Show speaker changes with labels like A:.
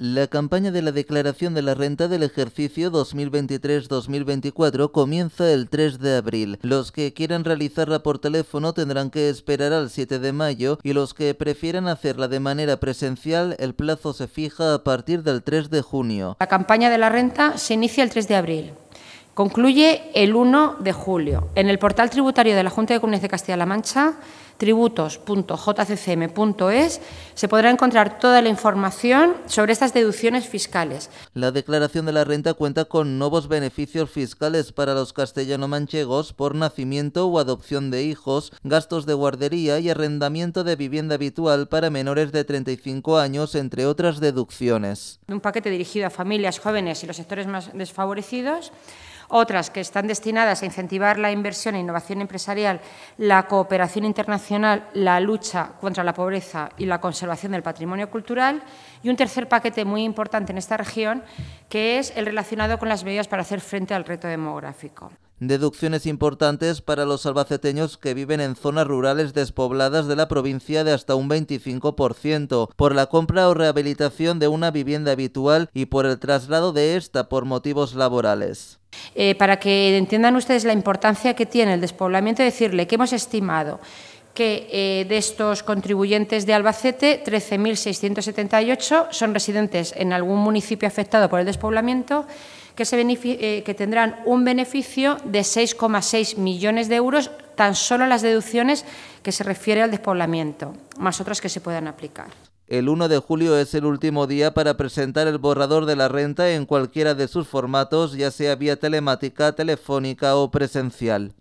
A: La campaña de la declaración de la renta del ejercicio 2023-2024 comienza el 3 de abril. Los que quieran realizarla por teléfono tendrán que esperar al 7 de mayo y los que prefieran hacerla de manera presencial, el plazo se fija a partir del 3 de junio. La campaña de la renta se inicia el 3 de
B: abril. Concluye el 1 de julio. En el portal tributario de la Junta de Comunidades de Castilla-La Mancha, tributos.jccm.es, se podrá encontrar toda la
A: información sobre estas deducciones fiscales. La declaración de la renta cuenta con nuevos beneficios fiscales para los castellano-manchegos por nacimiento o adopción de hijos, gastos de guardería y arrendamiento de vivienda habitual para menores de 35 años, entre otras deducciones.
B: Un paquete dirigido a familias, jóvenes y los sectores más desfavorecidos otras que están destinadas a incentivar la inversión e innovación empresarial, la cooperación internacional, la lucha contra la pobreza y la conservación del patrimonio cultural, y un tercer paquete muy importante en esta región, que es el relacionado con las medidas para hacer frente al reto demográfico.
A: Deducciones importantes para los albaceteños que viven en zonas rurales despobladas de la provincia de hasta un 25% por la compra o rehabilitación de una vivienda habitual y por el traslado de esta por motivos laborales.
B: Eh, para que entiendan ustedes la importancia que tiene el despoblamiento, decirle que hemos estimado que eh, de estos contribuyentes de Albacete, 13.678 son residentes en algún municipio afectado por el despoblamiento eh, que, tendrán un beneficio de 6,6 millones de euros tan solo las deducciones que se refiere al despoblamiento, más otras que se puedan aplicar.
A: El 1 de julio es el último día para presentar el borrador de la renta en cualquiera de sus formatos, ya sea vía telemática, telefónica o presencial.